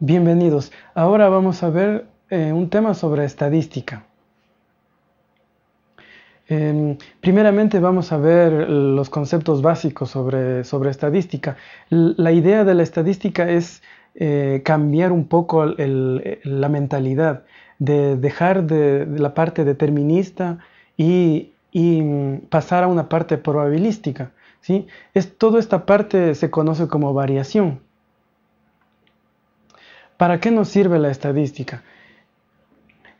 Bienvenidos. Ahora vamos a ver eh, un tema sobre estadística. Em, primeramente vamos a ver los conceptos básicos sobre, estadística. la idea de la estadística es eh, cambiar un poco la mentalidad, de dejar de, la parte determinista y, mm, pasar a una parte probabilística. ¿sí? Es, toda esta parte se conoce como variación. ¿Para qué nos sirve la estadística?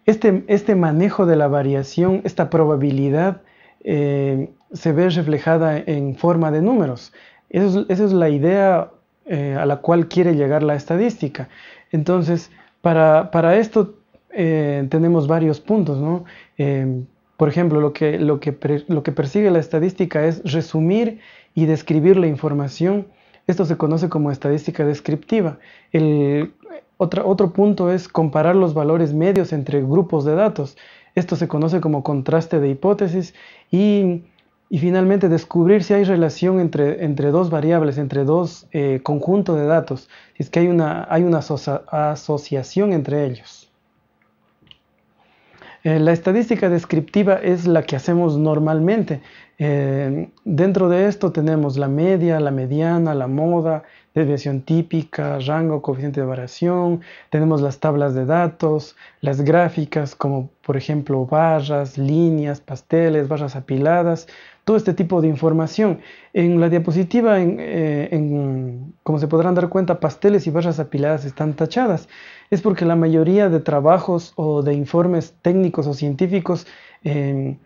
Este, este manejo de la variación, esta probabilidad, eh, se ve reflejada en forma de números. esa es la idea eh, a la cual quiere llegar la estadística. Entonces, para, esto eh, tenemos varios puntos, por ejemplo, lo que, lo que persigue la estadística es resumir y describir la información. Esto se conoce como estadística descriptiva. El, otro punto es comparar los valores medios entre grupos de datos. Esto se conoce como contraste de hipótesis y, finalmente descubrir si hay relación entre, entre dos variables, entre dos eh, conjuntos de datos, si es que hay una, hay una asociación entre ellos. Eh, la estadística descriptiva es la que hacemos normalmente, Em, dentro de esto tenemos la media, la mediana, la moda, desviación típica, rango, coeficiente de variación, tenemos las tablas de datos, las gráficas como por ejemplo barras, líneas, pasteles, barras apiladas, todo este tipo de información. En la diapositiva, eh, como se podrán dar cuenta, pasteles y barras apiladas están tachadas. Es porque la mayoría de trabajos o de informes técnicos o científicos em,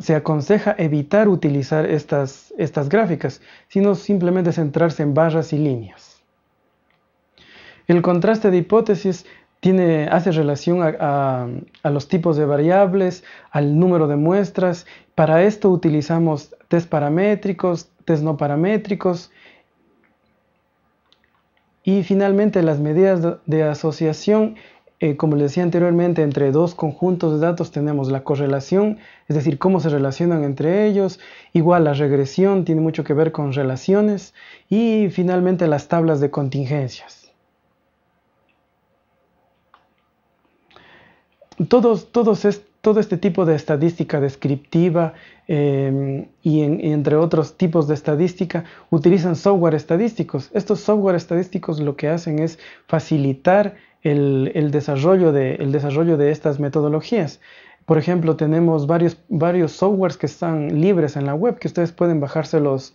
se aconseja evitar utilizar estas, estas gráficas, sino simplemente centrarse en barras y líneas. El contraste de hipótesis tiene, hace relación a, a, los tipos de variables, al número de muestras. Para esto utilizamos test paramétricos, test no paramétricos. Y finalmente las medidas de asociación eh, como les decía anteriormente, entre dos conjuntos de datos tenemos la correlación, es decir, cómo se relacionan entre ellos, igual la regresión tiene mucho que ver con relaciones y finalmente las tablas de contingencias. Todos, todos todo este tipo de estadística descriptiva em, y, entre otros tipos de estadística utilizan software estadísticos. Estos software estadísticos lo que hacen es facilitar el, desarrollo, de, desarrollo de estas metodologías. Por ejemplo, tenemos varios, varios softwares que están libres en la web, que ustedes pueden bajárselos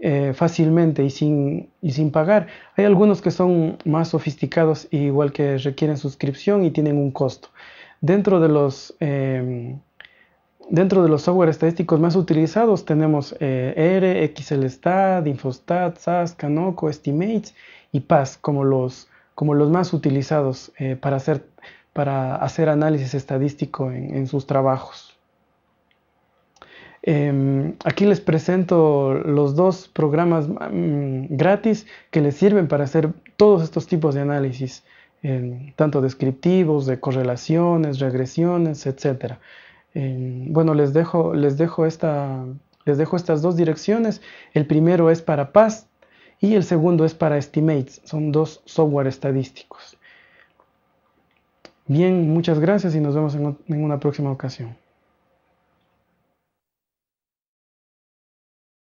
eh, fácilmente y sin, y sin pagar. Hay algunos que son más sofisticados, igual que requieren suscripción y tienen un costo. Dentro de los, em, dentro de los software estadísticos más utilizados tenemos eh, R, XLStat, Infostat, SAS, Canoco, Estimates y PAS como los como los más utilizados eh, para, hacer, para, hacer, análisis estadístico en, sus trabajos. Em, aquí les presento los dos programas mm, gratis que les sirven para hacer todos estos tipos de análisis, em, tanto descriptivos, de correlaciones, regresiones, etc. Em, bueno, les dejo, les dejo, esta, les dejo estas dos direcciones. El primero es para Paz y el segundo es para Estimates, son dos software estadísticos. Bien, muchas gracias y nos vemos en, en una próxima ocasión.